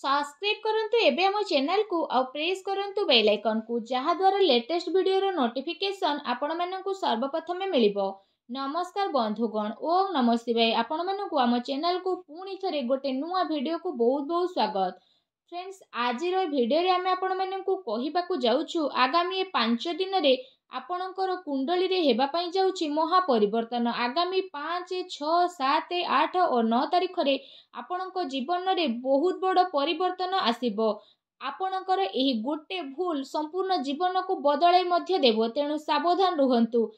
subscribe କରନ୍ତୁ ଏବେ ଆମ ଚ୍ୟାନେଲକୁ ଆଉ ପ୍ରେସ୍ କରନ୍ତୁ ବେଲ୍ ଆଇକନ୍କୁ ଯାହାଦ୍ୱାରା ଲେଟେଷ୍ଟ ଭିଡ଼ିଓର ନୋଟିଫିକେସନ୍ ଆପଣମାନଙ୍କୁ ସର୍ବପ୍ରଥମେ ମିଳିବ ନମସ୍କାର ବନ୍ଧୁଗଣ ଓମ୍ ନମ ଶିବାୟ ଆପଣମାନଙ୍କୁ ଆମ ଚ୍ୟାନେଲକୁ ପୁଣି ଥରେ ଗୋଟେ ନୂଆ ଭିଡ଼ିଓକୁ ବହୁତ ବହୁତ ସ୍ୱାଗତ ଫ୍ରେଣ୍ଡସ୍ ଆଜିର ଭିଡ଼ିଓରେ ଆମେ ଆପଣମାନଙ୍କୁ କହିବାକୁ ଯାଉଛୁ ଆଗାମୀ ପାଞ୍ଚ ଦିନରେ ଆପଣଙ୍କର କୁଣ୍ଡଳୀରେ ହେବା ପାଇଁ ଯାଉଛି ମହାପରିବର୍ତ୍ତନ ଆଗାମୀ ପାଞ୍ଚ ଛଅ ସାତ ଆଠ ଓ ନଅ ତାରିଖରେ ଆପଣଙ୍କ ଜୀବନରେ ବହୁତ ବଡ଼ ପରିବର୍ତ୍ତନ ଆସିବ ଆପଣଙ୍କର ଏହି ଗୋଟେ ଭୁଲ ସମ୍ପୂର୍ଣ୍ଣ ଜୀବନକୁ ବଦଳାଇ ମଧ୍ୟ ଦେବ ତେଣୁ ସାବଧାନ ରୁହନ୍ତୁ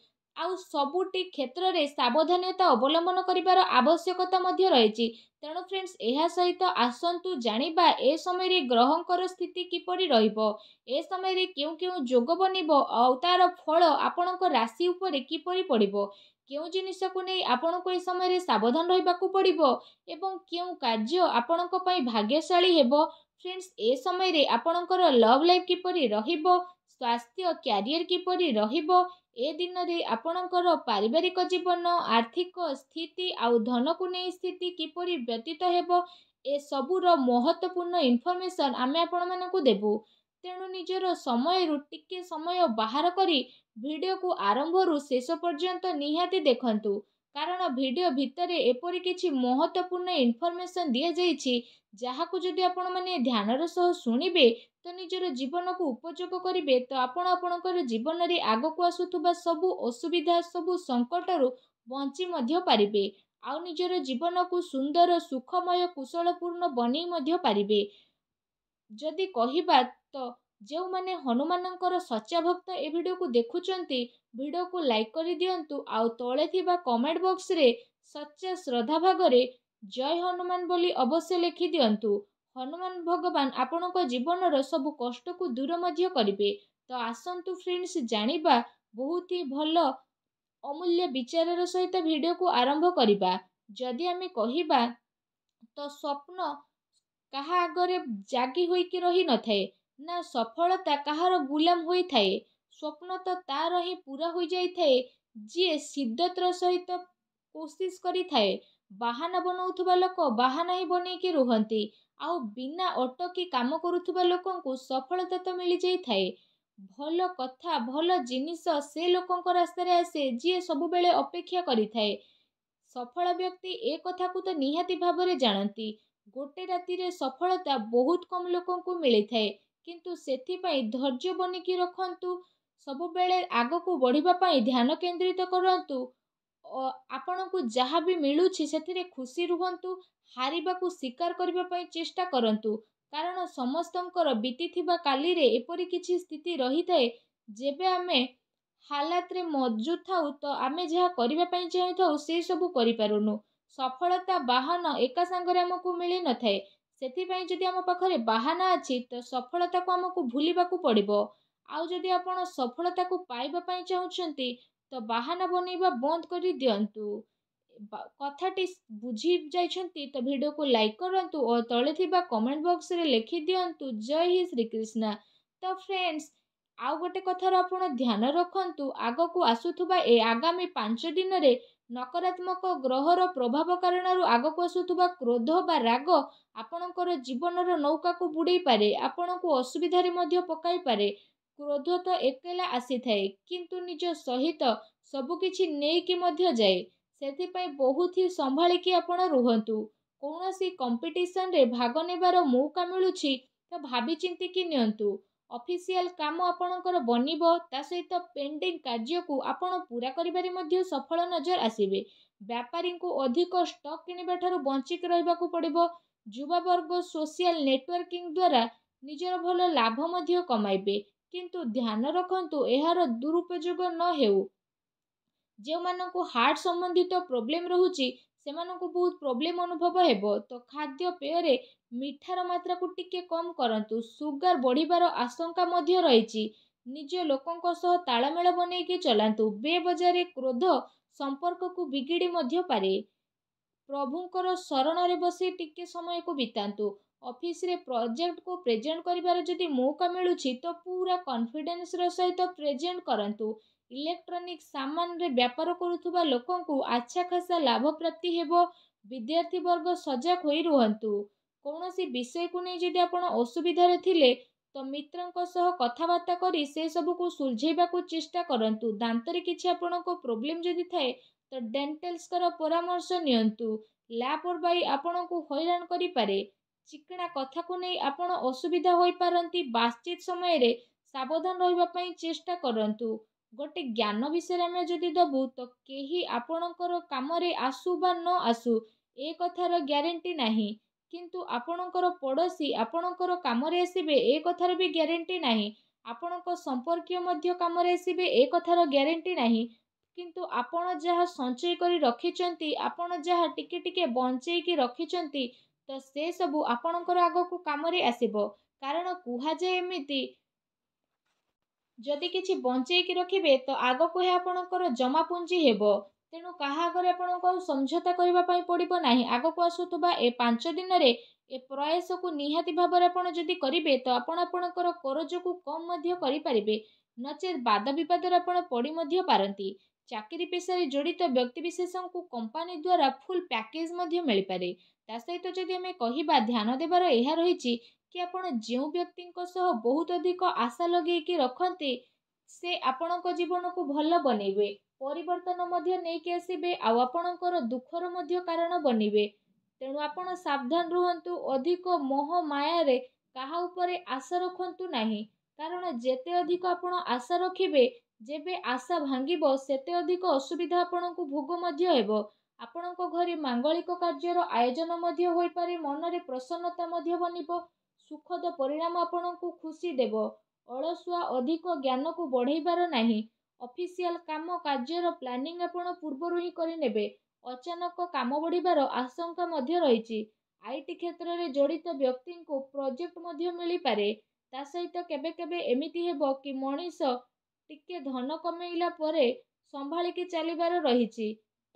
ଆଉ ସବୁଟି କ୍ଷେତ୍ରରେ ସାବଧାନତା ଅବଲମ୍ବନ କରିବାର ଆବଶ୍ୟକତା ମଧ୍ୟ ରହିଛି ତେଣୁ ଫ୍ରେଣ୍ଡସ୍ ଏହା ସହିତ ଆସନ୍ତୁ ଜାଣିବା ଏ ସମୟରେ ଗ୍ରହଙ୍କର ସ୍ଥିତି କିପରି ରହିବ ଏ ସମୟରେ କେଉଁ କେଉଁ ଯୋଗ ବନିବ ଆଉ ତା'ର ଫଳ ଆପଣଙ୍କ ରାଶି ଉପରେ କିପରି ପଡ଼ିବ କେଉଁ ଜିନିଷକୁ ନେଇ ଆପଣଙ୍କୁ ଏ ସମୟରେ ସାବଧାନ ରହିବାକୁ ପଡ଼ିବ ଏବଂ କେଉଁ କାର୍ଯ୍ୟ ଆପଣଙ୍କ ପାଇଁ ଭାଗ୍ୟଶାଳୀ ହେବ ଫ୍ରେଣ୍ଡସ୍ ଏ ସମୟରେ ଆପଣଙ୍କର ଲଭ୍ ଲାଇଫ୍ କିପରି ରହିବ ସ୍ୱାସ୍ଥ୍ୟ କ୍ୟାରିୟର କିପରି ରହିବ ଏ ଦିନରେ ଆପଣଙ୍କର ପାରିବାରିକ ଜୀବନ ଆର୍ଥିକ ସ୍ଥିତି ଆଉ ଧନକୁ ନେଇ ସ୍ଥିତି କିପରି ବ୍ୟତୀତ ହେବ ଏ ସବୁର ମହତ୍ୱପୂର୍ଣ୍ଣ ଇନଫର୍ମେସନ୍ ଆମେ ଆପଣମାନଙ୍କୁ ଦେବୁ ତେଣୁ ନିଜର ସମୟରୁ ଟିକେ ସମୟ ବାହାର କରି ଭିଡ଼ିଓକୁ ଆରମ୍ଭରୁ ଶେଷ ପର୍ଯ୍ୟନ୍ତ ନିହାତି ଦେଖନ୍ତୁ କାରଣ ଭିଡ଼ିଓ ଭିତରେ ଏପରି କିଛି ମହତ୍ଵପୂର୍ଣ୍ଣ ଇନଫର୍ମେସନ୍ ଦିଆଯାଇଛି ଯାହାକୁ ଯଦି ଆପଣମାନେ ଧ୍ୟାନର ସହ ଶୁଣିବେ ତ ନିଜର ଜୀବନକୁ ଉପଯୋଗ କରିବେ ତ ଆପଣ ଆପଣଙ୍କର ଜୀବନରେ ଆଗକୁ ଆସୁଥିବା ସବୁ ଅସୁବିଧା ସବୁ ସଙ୍କଟରୁ ବଞ୍ଚି ମଧ୍ୟ ପାରିବେ ଆଉ ନିଜର ଜୀବନକୁ ସୁନ୍ଦର ସୁଖମୟ କୁଶଳପୂର୍ଣ୍ଣ ବନେଇ ମଧ୍ୟ ପାରିବେ ଯଦି କହିବା ତ ଯେଉଁମାନେ ହନୁମାନଙ୍କର ସଚ୍ଚା ଭକ୍ତ ଏ ଭିଡ଼ିଓକୁ ଦେଖୁଛନ୍ତି ଭିଡ଼ିଓକୁ ଲାଇକ୍ କରିଦିଅନ୍ତୁ ଆଉ ତଳେ ଥିବା କମେଣ୍ଟ ବକ୍ସରେ ସଚ୍ଚା ଶ୍ରଦ୍ଧା ଭାଗରେ ଜୟ ହନୁମାନ ବୋଲି ଅବଶ୍ୟ ଲେଖିଦିଅନ୍ତୁ ହନୁମାନ ଭଗବାନ ଆପଣଙ୍କ ଜୀବନର ସବୁ କଷ୍ଟକୁ ଦୂର ମଧ୍ୟ କରିବେ ତ ଆସନ୍ତୁ ଫ୍ରେଣ୍ଡସ୍ ଜାଣିବା ବହୁତ ହି ଭଲ ଅମୂଲ୍ୟ ବିଚାରର ସହିତ ଭିଡ଼ିଓକୁ ଆରମ୍ଭ କରିବା ଯଦି ଆମେ କହିବା ତ ସ୍ୱପ୍ନ କାହା ଆଗରେ ଜାଗି ହୋଇକି ରହିନଥାଏ ନା ସଫଳତା କାହାର ଗୁଲାମ ହୋଇଥାଏ ସ୍ୱପ୍ନ ତ ତାର ହିଁ ପୁରା ହୋଇଯାଇଥାଏ ଯିଏ ସିଦ୍ଧତର ସହିତ କୋସିସ କରିଥାଏ ବାହାନା ବନାଉଥିବା ଲୋକ ବାହାନା ହିଁ ବନେଇକି ରୁହନ୍ତି ଆଉ ବିନା ଅଟକି କାମ କରୁଥିବା ଲୋକଙ୍କୁ ସଫଳତା ତ ମିଳିଯାଇଥାଏ ଭଲ କଥା ଭଲ ଜିନିଷ ସେ ଲୋକଙ୍କ ରାସ୍ତାରେ ଆସେ ଯିଏ ସବୁବେଳେ ଅପେକ୍ଷା କରିଥାଏ ସଫଳ ବ୍ୟକ୍ତି ଏ କଥାକୁ ତ ନିହାତି ଭାବରେ ଜାଣନ୍ତି ଗୋଟେ ରାତିରେ ସଫଳତା ବହୁତ କମ୍ ଲୋକଙ୍କୁ ମିଳିଥାଏ କିନ୍ତୁ ସେଥିପାଇଁ ଧୈର୍ଯ୍ୟ ବନିକି ରଖନ୍ତୁ ସବୁବେଳେ ଆଗକୁ ବଢ଼ିବା ପାଇଁ ଧ୍ୟାନ କେନ୍ଦ୍ରିତ କରନ୍ତୁ ଆପଣଙ୍କୁ ଯାହା ବି ମିଳୁଛି ସେଥିରେ ଖୁସି ରୁହନ୍ତୁ ହାରିବାକୁ ସ୍ୱୀକାର କରିବା ପାଇଁ ଚେଷ୍ଟା କରନ୍ତୁ କାରଣ ସମସ୍ତଙ୍କର ବିତିଥିବା କାଲିରେ ଏପରି କିଛି ସ୍ଥିତି ରହିଥାଏ ଯେବେ ଆମେ ହାଲାତରେ ମଜୁଦ ଥାଉ ତ ଆମେ ଯାହା କରିବା ପାଇଁ ଚାହିଁଥାଉ ସେସବୁ କରିପାରୁନୁ ସଫଳତା ବାହନ ଏକା ସାଙ୍ଗରେ ଆମକୁ ମିଳିନଥାଏ ସେଥିପାଇଁ ଯଦି ଆମ ପାଖରେ ବାହାନା ଅଛି ତ ସଫଳତାକୁ ଆମକୁ ଭୁଲିବାକୁ ପଡ଼ିବ ଆଉ ଯଦି ଆପଣ ସଫଳତାକୁ ପାଇବା ପାଇଁ ଚାହୁଁଛନ୍ତି ତ ବାହାନା ବନେଇବା ବନ୍ଦ କରି ଦିଅନ୍ତୁ କଥାଟି ବୁଝି ଯାଇଛନ୍ତି ତ ଭିଡ଼ିଓକୁ ଲାଇକ୍ କରନ୍ତୁ ଓ ତଳେ ଥିବା କମେଣ୍ଟ ବକ୍ସରେ ଲେଖି ଦିଅନ୍ତୁ ଜୟ ହି ଶ୍ରୀକ୍ରିଷ୍ଣା ତ ଫ୍ରେଣ୍ଡସ୍ ଆଉ ଗୋଟେ କଥାର ଆପଣ ଧ୍ୟାନ ରଖନ୍ତୁ ଆଗକୁ ଆସୁଥିବା ଏ ଆଗାମୀ ପାଞ୍ଚ ଦିନରେ ନକାରାତ୍ମକ ଗ୍ରହର ପ୍ରଭାବ କାରଣରୁ ଆଗକୁ ଆସୁଥିବା କ୍ରୋଧ ବା ରାଗ ଆପଣଙ୍କର ଜୀବନର ନୌକାକୁ ବୁଡ଼େଇପାରେ ଆପଣଙ୍କୁ ଅସୁବିଧାରେ ମଧ୍ୟ ପକାଇପାରେ କ୍ରୋଧ ତ ଏକେଲା ଆସିଥାଏ କିନ୍ତୁ ନିଜ ସହିତ ସବୁକିଛି ନେଇକି ମଧ୍ୟ ଯାଏ ସେଥିପାଇଁ ବହୁତ ହିଁ ସମ୍ଭାଳିକି ଆପଣ ରୁହନ୍ତୁ କୌଣସି କମ୍ପିଟିସନରେ ଭାଗ ନେବାର ମଉକା ମିଳୁଛି ତ ଭାବି ଚିନ୍ତିକି ନିଅନ୍ତୁ ଅଫିସିଆଲ କାମ ଆପଣଙ୍କର ବନିବ ତା ସହିତ ପେଣ୍ଡିଂ କାର୍ଯ୍ୟକୁ ଆପଣ ପୂରା କରିବାରେ ମଧ୍ୟ ସଫଳ ନଜର ଆସିବେ ବେପାରୀଙ୍କୁ ଅଧିକ ଷ୍ଟକ୍ କିଣିବା ଠାରୁ ବଞ୍ଚିକି ରହିବାକୁ ପଡ଼ିବ ଯୁବବର୍ଗ ସୋସିଆଲ ନେଟୱାର୍କିଂ ଦ୍ୱାରା ନିଜର ଭଲ ଲାଭ ମଧ୍ୟ କମାଇବେ କିନ୍ତୁ ଧ୍ୟାନ ରଖନ୍ତୁ ଏହାର ଦୁରୁପଯୋଗ ନ ହେଉ ଯେଉଁମାନଙ୍କୁ ହାର୍ଟ ସମ୍ବନ୍ଧିତ ପ୍ରୋବ୍ଲେମ୍ ରହୁଛି ସେମାନଙ୍କୁ ବହୁତ ପ୍ରୋବ୍ଲେମ୍ ଅନୁଭବ ହେବ ତ ଖାଦ୍ୟପେୟରେ ମିଠାର ମାତ୍ରାକୁ ଟିକିଏ କମ୍ କରନ୍ତୁ ସୁଗାର ବଢ଼ିବାର ଆଶଙ୍କା ମଧ୍ୟ ରହିଛି ନିଜ ଲୋକଙ୍କ ସହ ତାଳମେଳ ବନେଇକି ଚଲାନ୍ତୁ ବେ ବଜାରରେ କ୍ରୋଧ ସମ୍ପର୍କକୁ ବିଗିଡ଼ି ମଧ୍ୟ ପାରେ ପ୍ରଭୁଙ୍କର ଶରଣରେ ବସି ଟିକିଏ ସମୟକୁ ବିତାନ୍ତୁ ଅଫିସରେ ପ୍ରୋଜେକ୍ଟକୁ ପ୍ରେଜେଣ୍ଟ କରିବାର ଯଦି ମଉକା ମିଳୁଛି ତ ପୁରା କନଫିଡେନ୍ସର ସହିତ ପ୍ରେଜେଣ୍ଟ କରନ୍ତୁ ଇଲେକ୍ଟ୍ରୋନିକ୍ସ ସାମାନରେ ବ୍ୟାପାର କରୁଥିବା ଲୋକଙ୍କୁ ଆଚ୍ଛା ଖାସା ଲାଭପ୍ରାପ୍ତି ହେବ ବିଦ୍ୟାର୍ଥୀବର୍ଗ ସଜାଗ ହୋଇ ରୁହନ୍ତୁ କୌଣସି ବିଷୟକୁ ନେଇ ଯଦି ଆପଣ ଅସୁବିଧାରେ ଥିଲେ ତ ମିତ୍ରଙ୍କ ସହ କଥାବାର୍ତ୍ତା କରି ସେସବୁକୁ ସୁଲଝେଇବାକୁ ଚେଷ୍ଟା କରନ୍ତୁ ଦାନ୍ତରେ କିଛି ଆପଣଙ୍କ ପ୍ରୋବ୍ଲେମ୍ ଯଦି ଥାଏ ତ ଡେଣ୍ଟାଲ୍ସଙ୍କର ପରାମର୍ଶ ନିଅନ୍ତୁ ଲାପରବାହୀ ଆପଣଙ୍କୁ ହଇରାଣ କରିପାରେ ଚିକଣା କଥାକୁ ନେଇ ଆପଣ ଅସୁବିଧା ହୋଇପାରନ୍ତି ବାତଚିତ ସମୟରେ ସାବଧାନ ରହିବା ପାଇଁ ଚେଷ୍ଟା କରନ୍ତୁ ଗୋଟେ ଜ୍ଞାନ ବିଷୟରେ ଆମେ ଯଦି ଦେବୁ ତ କେହି ଆପଣଙ୍କର କାମରେ ଆସୁ ବା ନ ଆସୁ ଏ କଥାର ଗ୍ୟାରେଣ୍ଟି ନାହିଁ କିନ୍ତୁ ଆପଣଙ୍କର ପଡ଼ୋଶୀ ଆପଣଙ୍କର କାମରେ ଆସିବେ ଏ କଥାର ବି ଗ୍ୟାରେଣ୍ଟି ନାହିଁ ଆପଣଙ୍କ ସମ୍ପର୍କୀୟ ମଧ୍ୟ କାମରେ ଆସିବେ ଏ କଥାର ଗ୍ୟାରେଣ୍ଟି ନାହିଁ କିନ୍ତୁ ଆପଣ ଯାହା ସଞ୍ଚୟ କରି ରଖିଛନ୍ତି ଆପଣ ଯାହା ଟିକେ ଟିକେ ବଞ୍ଚେଇକି ରଖିଛନ୍ତି ତ ସେସବୁ ଆପଣଙ୍କର ଆଗକୁ କାମରେ ଆସିବ କାରଣ କୁହାଯାଏ ଏମିତି ଯଦି କିଛି ବଞ୍ଚେଇକି ରଖିବେ ତ ଆଗକୁ ଏହା ଆପଣଙ୍କର ଜମାପୁଞ୍ଜି ହେବ ତେଣୁ କାହା ଆଗରେ ଆପଣଙ୍କୁ ଆଉ ସମଝୋତା କରିବା ପାଇଁ ପଡ଼ିବ ନାହିଁ ଆଗକୁ ଆସୁଥିବା ଏ ପାଞ୍ଚ ଦିନରେ ଏ ପ୍ରୟାସକୁ ନିହାତି ଭାବରେ ଆପଣ ଯଦି କରିବେ ତ ଆପଣ ଆପଣଙ୍କର କରଜକୁ କମ୍ ମଧ୍ୟ କରିପାରିବେ ନଚେତ୍ ବାଦ ବିବାଦରେ ଆପଣ ପଡ଼ି ମଧ୍ୟ ପାରନ୍ତି ଚାକିରି ପେଶାରେ ଜଡ଼ିତ ବ୍ୟକ୍ତିବିଶେଷଙ୍କୁ କମ୍ପାନୀ ଦ୍ୱାରା ଫୁଲ୍ ପ୍ୟାକେଜ୍ ମଧ୍ୟ ମିଳିପାରେ ତା ସହିତ ଯଦି ଆମେ କହିବା ଧ୍ୟାନ ଦେବାର ଏହା ରହିଛି କି ଆପଣ ଯେଉଁ ବ୍ୟକ୍ତିଙ୍କ ସହ ବହୁତ ଅଧିକ ଆଶା ଲଗେଇକି ରଖନ୍ତି ସେ ଆପଣଙ୍କ ଜୀବନକୁ ଭଲ ବନେଇବେ ପରିବର୍ତ୍ତନ ମଧ୍ୟ ନେଇକି ଆସିବେ ଆଉ ଆପଣଙ୍କର ଦୁଃଖର ମଧ୍ୟ କାରଣ ବନିବେ ତେଣୁ ଆପଣ ସାବଧାନ ରୁହନ୍ତୁ ଅଧିକ ମୋହ ମାୟାରେ କାହା ଉପରେ ଆଶା ରଖନ୍ତୁ ନାହିଁ କାରଣ ଯେତେ ଅଧିକ ଆପଣ ଆଶା ରଖିବେ ଯେବେ ଆଶା ଭାଙ୍ଗିବ ସେତେ ଅଧିକ ଅସୁବିଧା ଆପଣଙ୍କୁ ଭୋଗ ମଧ୍ୟ ହେବ ଆପଣଙ୍କ ଘରେ ମାଙ୍ଗଳିକ କାର୍ଯ୍ୟର ଆୟୋଜନ ମଧ୍ୟ ହୋଇପାରେ ମନରେ ପ୍ରସନ୍ନତା ମଧ୍ୟ ବନିବ ସୁଖଦ ପରିଣାମ ଆପଣଙ୍କୁ ଖୁସି ଦେବ ଅଳସୁଆ ଅଧିକ ଜ୍ଞାନକୁ ବଢ଼େଇବାର ନାହିଁ ଅଫିସିଆଲ କାମ କାର୍ଯ୍ୟର ପ୍ଲାନିଂ ଆପଣ ପୂର୍ବରୁ ହିଁ କରିନେବେ ଅଚାନକ କାମ ବଢ଼ିବାର ଆଶଙ୍କା ମଧ୍ୟ ରହିଛି ଆଇଟି କ୍ଷେତ୍ରରେ ଜଡ଼ିତ ବ୍ୟକ୍ତିଙ୍କୁ ପ୍ରୋଜେକ୍ଟ ମଧ୍ୟ ମିଳିପାରେ ତା ସହିତ କେବେ କେବେ ଏମିତି ହେବ କି ମଣିଷ ଟିକେ ଧନ କମେଇଲା ପରେ ସମ୍ଭାଳିକି ଚାଲିବାର ରହିଛି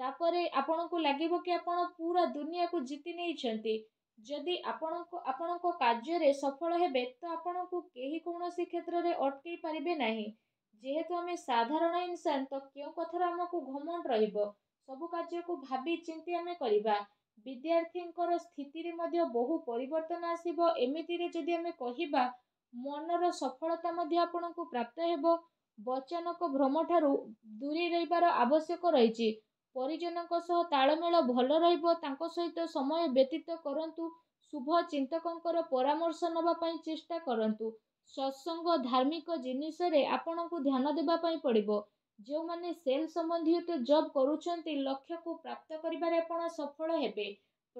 ତାପରେ ଆପଣଙ୍କୁ ଲାଗିବ କି ଆପଣ ପୁରା ଦୁନିଆକୁ ଜିତି ନେଇଛନ୍ତି ଯଦି ଆପଣଙ୍କ ଆପଣଙ୍କ କାର୍ଯ୍ୟରେ ସଫଳ ହେବେ ତ ଆପଣଙ୍କୁ କେହି କୌଣସି କ୍ଷେତ୍ରରେ ଅଟକେଇ ପାରିବେ ନାହିଁ ଯେହେତୁ ଆମେ ସାଧାରଣ ଇନସାନ ତ କେଉଁ କଥାରେ ଆମକୁ ଘମଣ୍ଡ ରହିବ ସବୁ କାର୍ଯ୍ୟକୁ ଭାବି ଚିନ୍ତି ଆମେ କରିବା ବିଦ୍ୟାର୍ଥୀଙ୍କର ସ୍ଥିତିରେ ମଧ୍ୟ ବହୁ ପରିବର୍ତ୍ତନ ଆସିବ ଏମିତିରେ ଯଦି ଆମେ କହିବା ମନର ସଫଳତା ମଧ୍ୟ ଆପଣଙ୍କୁ ପ୍ରାପ୍ତ ହେବ ବଚାନକ ଭ୍ରମଠାରୁ ଦୂରେଇ ରହିବାର ଆବଶ୍ୟକ ରହିଛି ପରିଜନଙ୍କ ସହ ତାଳମେଳ ଭଲ ରହିବ ତାଙ୍କ ସହିତ ସମୟ ବ୍ୟତୀତ କରନ୍ତୁ ଶୁଭ ଚିନ୍ତକଙ୍କର ପରାମର୍ଶ ନେବା ପାଇଁ ଚେଷ୍ଟା କରନ୍ତୁ ସତ୍ସଙ୍ଗ ଧାର୍ମିକ ଜିନିଷରେ ଆପଣଙ୍କୁ ଧ୍ୟାନ ଦେବା ପାଇଁ ପଡ଼ିବ ଯେଉଁମାନେ ସେଲ୍ ସମ୍ବନ୍ଧୀୟ ଜବ୍ କରୁଛନ୍ତି ଲକ୍ଷ୍ୟକୁ ପ୍ରାପ୍ତ କରିବାରେ ଆପଣ ସଫଳ ହେବେ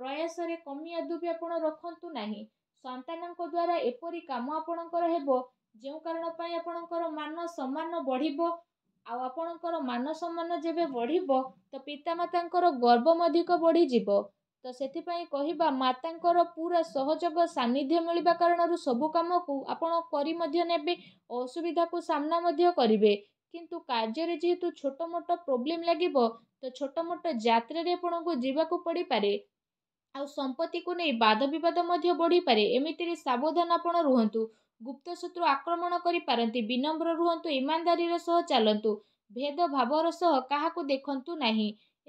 ପ୍ରୟାସରେ କମି ଆଦୌ ବି ଆପଣ ରଖନ୍ତୁ ନାହିଁ ସନ୍ତାନଙ୍କ ଦ୍ଵାରା ଏପରି କାମ ଆପଣଙ୍କର ହେବ ଯେଉଁ କାରଣ ପାଇଁ ଆପଣଙ୍କର ମାନ ସମ୍ମାନ ବଢ଼ିବ ଆଉ ଆପଣଙ୍କର ମାନ ସମ୍ମାନ ଯେବେ ବଢ଼ିବ ତ ପିତାମାତାଙ୍କର ଗର୍ବ ମଧ୍ୟ ବଢ଼ିଯିବ ତ ସେଥିପାଇଁ କହିବା ମାତାଙ୍କର ପୁରା ସହଯୋଗ ସାନ୍ନିଧ୍ୟ ମିଳିବା କାରଣରୁ ସବୁ କାମକୁ ଆପଣ କରି ମଧ୍ୟ ନେବେ ଅସୁବିଧାକୁ ସାମ୍ନା ମଧ୍ୟ କରିବେ କିନ୍ତୁ କାର୍ଯ୍ୟରେ ଯେହେତୁ ଛୋଟ ମୋଟ ପ୍ରୋବ୍ଲେମ୍ ଲାଗିବ ତ ଛୋଟ ମୋଟ ଯାତ୍ରାରେ ଆପଣଙ୍କୁ ଯିବାକୁ ପଡ଼ିପାରେ ଆଉ ସମ୍ପତ୍ତିକୁ ନେଇ ବାଦ ବିବାଦ ମଧ୍ୟ ବଢ଼ିପାରେ ଏମିତିରେ ସାବଧାନ ଆପଣ ରୁହନ୍ତୁ ଗୁପ୍ତଶତ୍ରୁ ଆକ୍ରମଣ କରିପାରନ୍ତି ବିନମ୍ର ରୁହନ୍ତୁ ଇମାନଦାରୀର ସହ ଚାଲନ୍ତୁ ଭେଦଭାବର ସହ କାହାକୁ ଦେଖନ୍ତୁ ନାହିଁ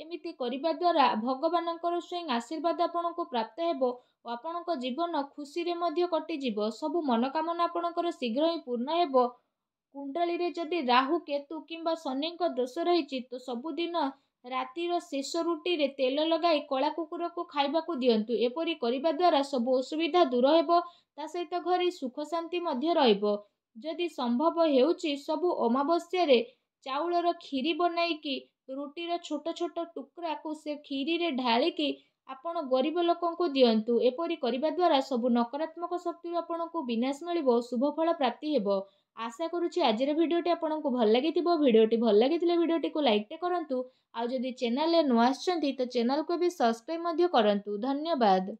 ଏମିତି କରିବା ଦ୍ୱାରା ଭଗବାନଙ୍କର ସ୍ୱୟଂ ଆଶୀର୍ବାଦ ଆପଣଙ୍କୁ ପ୍ରାପ୍ତ ହେବ ଓ ଆପଣଙ୍କ ଜୀବନ ଖୁସିରେ ମଧ୍ୟ କଟିଯିବ ସବୁ ମନୋକାମନା ଆପଣଙ୍କର ଶୀଘ୍ର ହିଁ ପୂର୍ଣ୍ଣ ହେବ କୁଣ୍ଡଳୀରେ ଯଦି ରାହୁ କେତୁ କିମ୍ବା ଶନିଙ୍କ ଦୋଷ ରହିଛି ତ ସବୁଦିନ ରାତିର ଶେଷ ରୁଟିରେ ତେଲ ଲଗାଇ କଳା କୁକୁରକୁ ଖାଇବାକୁ ଦିଅନ୍ତୁ ଏପରି କରିବା ଦ୍ୱାରା ସବୁ ଅସୁବିଧା ଦୂର ହେବ ତା ସହିତ ଘରେ ସୁଖ ଶାନ୍ତି ମଧ୍ୟ ରହିବ ଯଦି ସମ୍ଭବ ହେଉଛି ସବୁ ଅମାବାସ୍ୟାରେ ଚାଉଳର କ୍ଷୀରି ବନାଇକି ରୁଟିର ଛୋଟ ଛୋଟ ଟୁକୁରାକୁ ସେ କ୍ଷୀରିରେ ଢାଳିକି ଆପଣ ଗରିବ ଲୋକଙ୍କୁ ଦିଅନ୍ତୁ ଏପରି କରିବା ଦ୍ୱାରା ସବୁ ନକାରାତ୍ମକ ଶକ୍ତିରୁ ଆପଣଙ୍କୁ ବିନାଶ ମିଳିବ ଶୁଭଫଳ ପ୍ରାପ୍ତି ହେବ ଆଶା କରୁଛି ଆଜିର ଭିଡ଼ିଓଟି ଆପଣଙ୍କୁ ଭଲ ଲାଗିଥିବ ଭିଡ଼ିଓଟି ଭଲ ଲାଗିଥିଲେ ଭିଡ଼ିଓଟିକୁ ଲାଇକ୍ଟେ କରନ୍ତୁ ଆଉ ଯଦି ଚ୍ୟାନେଲ୍ରେ ନୂଆ ଆସିଛନ୍ତି ତ ଚ୍ୟାନେଲ୍କୁ ବି ସବସ୍କ୍ରାଇବ୍ ମଧ୍ୟ କରନ୍ତୁ ଧନ୍ୟବାଦ